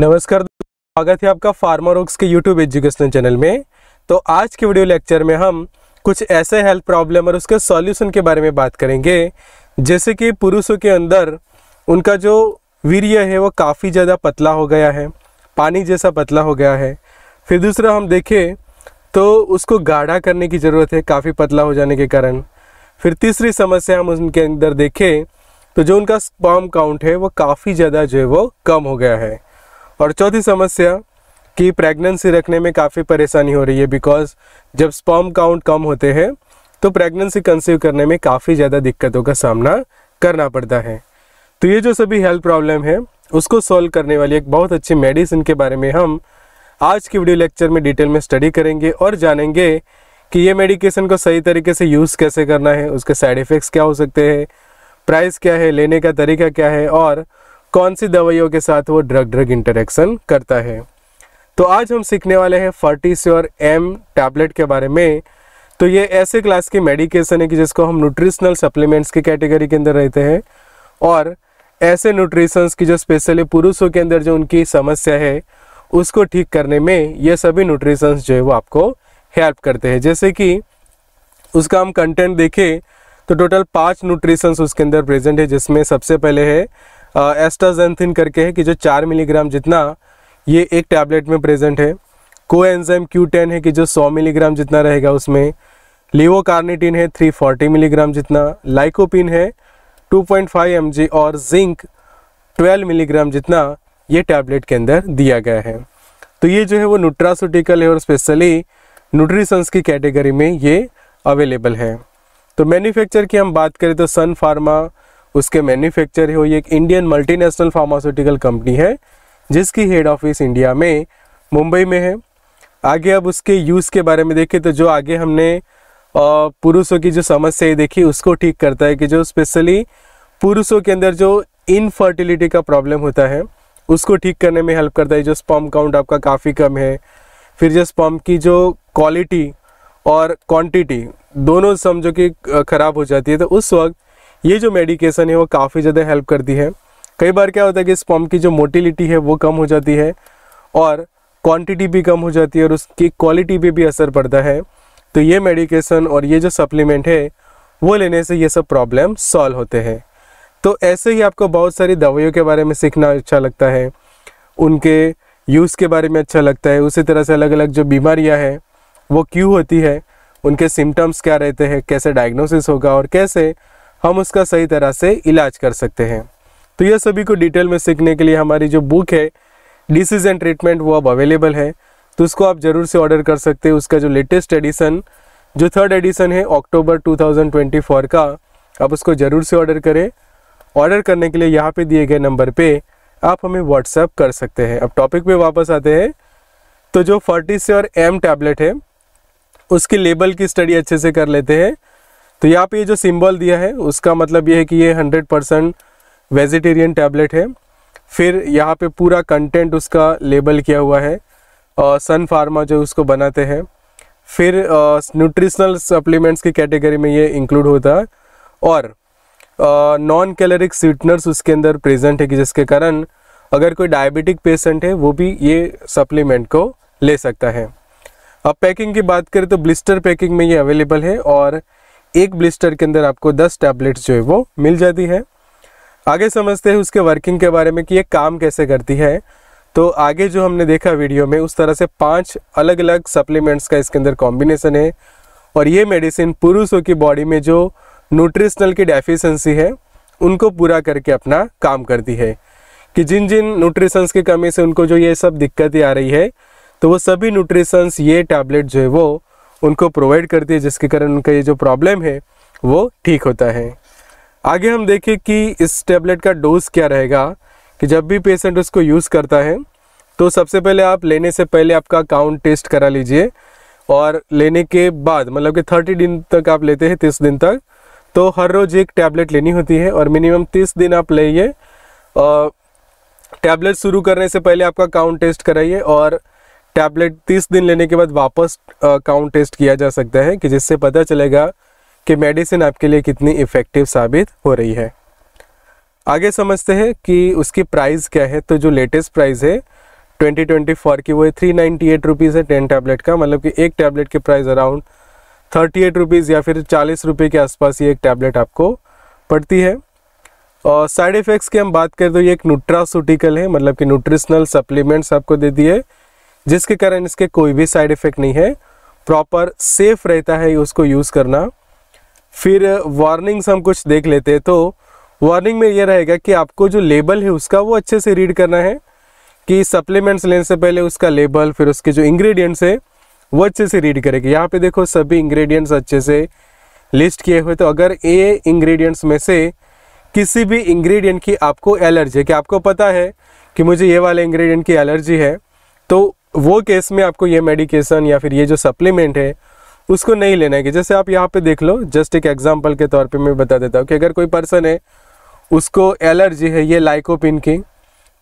नमस्कार स्वागत है आपका फार्मा रोक्स के यूट्यूब एजुकेशनल चैनल में तो आज के वीडियो लेक्चर में हम कुछ ऐसे हेल्थ प्रॉब्लम और उसके सॉल्यूशन के बारे में बात करेंगे जैसे कि पुरुषों के अंदर उनका जो वीर्य है वो काफ़ी ज़्यादा पतला हो गया है पानी जैसा पतला हो गया है फिर दूसरा हम देखें तो उसको गाढ़ा करने की ज़रूरत है काफ़ी पतला हो जाने के कारण फिर तीसरी समस्या हम उनके अंदर देखें तो जो उनका स्पॉम काउंट है वो काफ़ी ज़्यादा जो है वो कम हो गया है और चौथी समस्या कि प्रेगनेंसी रखने में काफ़ी परेशानी हो रही है बिकॉज जब स्पर्म काउंट कम होते हैं तो प्रेगनेंसी कंसीव करने में काफ़ी ज़्यादा दिक्कतों का सामना करना पड़ता है तो ये जो सभी हेल्थ प्रॉब्लम है उसको सॉल्व करने वाली एक बहुत अच्छी मेडिसिन के बारे में हम आज की वीडियो लेक्चर में डिटेल में स्टडी करेंगे और जानेंगे कि ये मेडिकेशन को सही तरीके से यूज़ कैसे करना है उसके साइड इफ़ेक्ट्स क्या हो सकते हैं प्राइस क्या है लेने का तरीका क्या है और कौन सी दवाइयों के साथ वो ड्रग ड्रग इंटरेक्शन करता है तो आज हम सीखने वाले हैं फर्टिस्योर एम टैबलेट के बारे में तो ये ऐसे क्लास की मेडिकेशन है कि जिसको हम न्यूट्रिशनल सप्लीमेंट्स की कैटेगरी के अंदर रहते हैं और ऐसे न्यूट्रिशंस की जो स्पेशली पुरुषों के अंदर जो उनकी समस्या है उसको ठीक करने में ये सभी न्यूट्रिशंस जो है वो आपको हेल्प करते हैं जैसे कि उसका हम कंटेंट देखें तो टोटल पाँच न्यूट्रिशंस उसके अंदर प्रेजेंट है जिसमें सबसे पहले है एस्टाजेंथिन करके है कि जो चार मिलीग्राम जितना ये एक टैबलेट में प्रेजेंट है को एनजेम क्यू टेन है कि जो सौ मिलीग्राम जितना रहेगा उसमें लीवोकार्निटिन है थ्री फोर्टी मिलीग्राम जितना लाइकोपिन है two point five M G और जिंक ट्वेल्व मिलीग्राम जितना ये टैबलेट के अंदर दिया गया है तो ये जो है वो न्यूट्रासूटिकल है और स्पेशली न्यूट्रिशंस की कैटेगरी में ये अवेलेबल है तो मैन्युफैक्चर की हम बात करें तो सन फार्मा उसके मैन्युफैक्चर हो ये एक इंडियन मल्टीनेशनल फार्मास्यूटिकल कंपनी है जिसकी हेड ऑफिस इंडिया में मुंबई में है आगे अब उसके यूज़ के बारे में देखें तो जो आगे हमने पुरुषों की जो समस्याएं देखी उसको ठीक करता है कि जो स्पेशली पुरुषों के अंदर जो इनफर्टिलिटी का प्रॉब्लम होता है उसको ठीक करने में हेल्प करता है जो स्पम काउंट आपका काफ़ी कम है फिर जो स्पम की जो क्वालिटी और क्वांटिटी दोनों समझो कि ख़राब हो जाती है तो उस वक्त ये जो मेडिकेशन है वो काफ़ी ज़्यादा हेल्प करती है कई बार क्या होता है कि इस पम्प की जो मोटिलिटी है वो कम हो जाती है और क्वांटिटी भी कम हो जाती है और उसकी क्वालिटी पे भी असर पड़ता है तो ये मेडिकेशन और ये जो सप्लीमेंट है वो लेने से ये सब प्रॉब्लम सॉल्व होते हैं तो ऐसे ही आपको बहुत सारी दवाइयों के बारे में सीखना अच्छा लगता है उनके यूज़ के बारे में अच्छा लगता है उसी तरह से अलग अलग जो बीमारियाँ हैं वो क्यों होती है उनके सिम्टम्स क्या रहते हैं कैसे डायग्नोसिस होगा और कैसे हम उसका सही तरह से इलाज कर सकते हैं तो यह सभी को डिटेल में सीखने के लिए हमारी जो बुक है डिसीज एंड ट्रीटमेंट वो अब अवेलेबल है तो उसको आप ज़रूर से ऑर्डर कर सकते हैं उसका जो लेटेस्ट एडिसन जो थर्ड एडिसन है अक्टूबर 2024 का आप उसको ज़रूर से ऑर्डर करें ऑर्डर करने के लिए यहाँ पे दिए गए नंबर पे आप हमें व्हाट्सएप कर सकते हैं अब टॉपिक पे वापस आते हैं तो जो फर्टिस और एम टैबलेट है उसकी लेबल की स्टडी अच्छे से कर लेते हैं तो यहाँ पे ये जो सिंबल दिया है उसका मतलब ये है कि ये 100 परसेंट वेजिटेरियन टैबलेट है फिर यहाँ पे पूरा कंटेंट उसका लेबल किया हुआ है और सन फार्मा जो उसको बनाते हैं फिर न्यूट्रिशनल सप्लीमेंट्स की कैटेगरी में ये इंक्लूड होता है और नॉन कैलोरिक स्वीटनर्स उसके अंदर प्रेजेंट है कि जिसके कारण अगर कोई डायबिटिक पेशेंट है वो भी ये सप्लीमेंट को ले सकता है अब पैकिंग की बात करें तो ब्लिस्टर पैकिंग में ये अवेलेबल है और एक ब्लिस्टर के अंदर आपको 10 टैबलेट्स जो है वो मिल जाती है आगे समझते हैं उसके वर्किंग के बारे में कि ये काम कैसे करती है तो आगे जो हमने देखा वीडियो में उस तरह से पांच अलग अलग सप्लीमेंट्स का इसके अंदर कॉम्बिनेसन है और ये मेडिसिन पुरुषों की बॉडी में जो न्यूट्रिशनल की डेफिशेंसी है उनको पूरा करके अपना काम करती है कि जिन जिन न्यूट्रिशंस की कमी से उनको जो ये सब दिक्कतें आ रही है तो वो सभी न्यूट्रिशंस ये टैबलेट जो है वो उनको प्रोवाइड करती है जिसके कारण उनका ये जो प्रॉब्लम है वो ठीक होता है आगे हम देखें कि इस टैबलेट का डोज क्या रहेगा कि जब भी पेशेंट उसको यूज़ करता है तो सबसे पहले आप लेने से पहले आपका काउंट टेस्ट करा लीजिए और लेने के बाद मतलब कि थर्टी दिन तक आप लेते हैं तीस दिन तक तो हर रोज़ एक टैबलेट लेनी होती है और मिनिमम तीस दिन आप लेइए टैबलेट शुरू करने से पहले आपका काउंट टेस्ट कराइए और टैबलेट तीस दिन लेने के बाद वापस काउंट टेस्ट किया जा सकता है कि जिससे पता चलेगा कि मेडिसिन आपके लिए कितनी इफ़ेक्टिव साबित हो रही है आगे समझते हैं कि उसकी प्राइस क्या है तो जो लेटेस्ट प्राइस है 2024 की वो है थ्री नाइन्टी एट रुपीज़ है टेन टैबलेट का मतलब कि एक टैबलेट की price around thirty eight rupees या फिर चालीस रुपये के आसपास ये एक टैबलेट आपको पड़ती है और साइड इफ़ेक्ट्स की हम बात करें तो ये एक न्यूट्रासूटिकल है मतलब कि न्यूट्रिशनल सप्लीमेंट्स आपको दे दिए जिसके कारण इसके कोई भी साइड इफेक्ट नहीं है प्रॉपर सेफ रहता है उसको यूज़ करना फिर वार्निंग्स हम कुछ देख लेते हैं तो वार्निंग में यह रहेगा कि आपको जो लेबल है उसका वो अच्छे से रीड करना है कि सप्लीमेंट्स लेने से पहले उसका लेबल फिर उसके जो इंग्रेडिएंट्स है वो अच्छे से रीड करेगी यहाँ पे देखो सभी इंग्रेडिएंट्स अच्छे से लिस्ट किए हुए तो अगर ये इंग्रेडिएंट्स में से किसी भी इंग्रेडिएंट की आपको एलर्जी है कि आपको पता है कि मुझे ये वाले इंग्रेडिएंट की एलर्जी है तो वो केस में आपको ये मेडिकेशन या फिर ये जो सप्लीमेंट है उसको नहीं लेना है कि जैसे आप यहाँ पे देख लो जस्ट एक एग्जाम्पल के तौर पे मैं बता देता हूँ कि अगर कोई पर्सन है उसको एलर्जी है ये लाइकोपिन की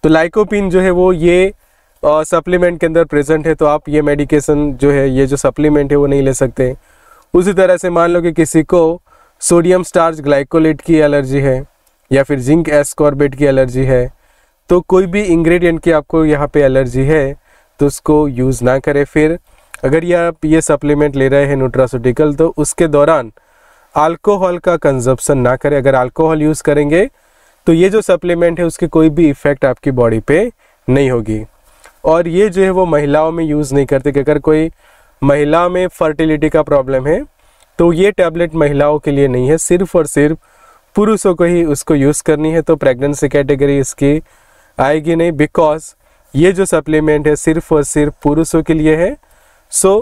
तो लाइकोपिन जो है वो ये सप्लीमेंट के अंदर प्रेजेंट है तो आप ये मेडिकेशन जो है ये जो सप्लीमेंट है वो नहीं ले सकते उसी तरह से मान लो कि किसी को सोडियम स्टार्च ग्लाइकोलेट की एलर्जी है या फिर जिंक एस्कॉर्बेट की एलर्जी है तो कोई भी इंग्रेडिएंट की आपको यहाँ पे एलर्जी है तो उसको यूज़ ना करें फिर अगर ये आप ये सप्लीमेंट ले रहे हैं न्यूट्रासूटिकल तो उसके दौरान अल्कोहल का कंजप्शन ना करें अगर अल्कोहल यूज़ करेंगे तो ये जो सप्लीमेंट है उसकी कोई भी इफ़ेक्ट आपकी बॉडी पे नहीं होगी और ये जो है वो महिलाओं में यूज़ नहीं करते कि अगर कोई महिला में फर्टिलिटी का प्रॉब्लम है तो ये टैबलेट महिलाओं के लिए नहीं है सिर्फ और सिर्फ पुरुषों को ही उसको यूज़ करनी है तो प्रेगनेंसी कैटेगरी इसकी आएगी नहीं बिकॉज ये जो सप्लीमेंट है सिर्फ और सिर्फ पुरुषों के लिए है सो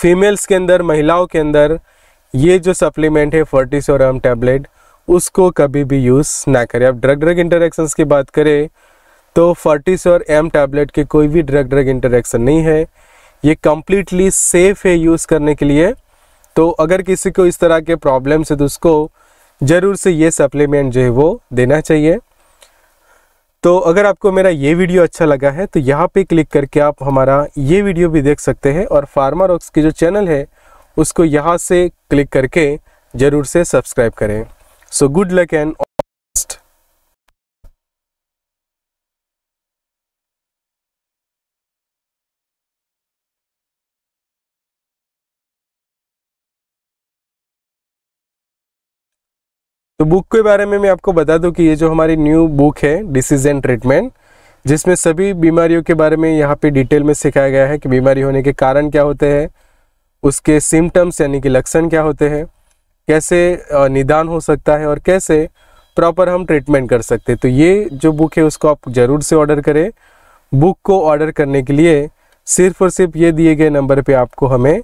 फीमेल्स के अंदर महिलाओं के अंदर ये जो सप्लीमेंट है फर्टिसोरम टैबलेट उसको कभी भी यूज़ ना करें अब ड्रग ड्रग इंटरेक्शंस की बात करें तो फोर्टिस और एम टैबलेट के कोई भी ड्रग ड्रग इंटरेक्शन नहीं है ये कम्प्लीटली सेफ़ है यूज़ करने के लिए तो अगर किसी को इस तरह के प्रॉब्लम्स है तो उसको ज़रूर से ये सप्लीमेंट जो है वो देना चाहिए तो अगर आपको मेरा ये वीडियो अच्छा लगा है तो यहाँ पे क्लिक करके आप हमारा ये वीडियो भी देख सकते हैं और फार्मा रॉक्स की जो चैनल है उसको यहाँ से क्लिक करके ज़रूर से सब्सक्राइब करें सो गुड लक एंड तो बुक के बारे में मैं आपको बता दूं कि ये जो हमारी न्यू बुक है डिसीजन ट्रीटमेंट जिसमें सभी बीमारियों के बारे में यहाँ पे डिटेल में सिखाया गया है कि बीमारी होने के कारण क्या होते हैं उसके सिम्टम्स यानी कि लक्षण क्या होते हैं कैसे निदान हो सकता है और कैसे प्रॉपर हम ट्रीटमेंट कर सकते हैं तो ये जो बुक है उसको आप ज़रूर से ऑर्डर करें बुक को ऑर्डर करने के लिए सिर्फ और सिर्फ ये दिए गए नंबर पर आपको हमें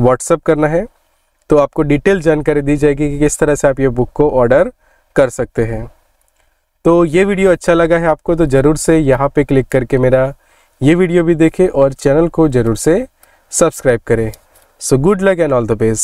व्हाट्सअप करना है तो आपको डिटेल जानकारी दी जाएगी कि किस तरह से आप ये बुक को ऑर्डर कर सकते हैं तो ये वीडियो अच्छा लगा है आपको तो ज़रूर से यहाँ पे क्लिक करके मेरा ये वीडियो भी देखें और चैनल को ज़रूर से सब्सक्राइब करें so good luck and all the best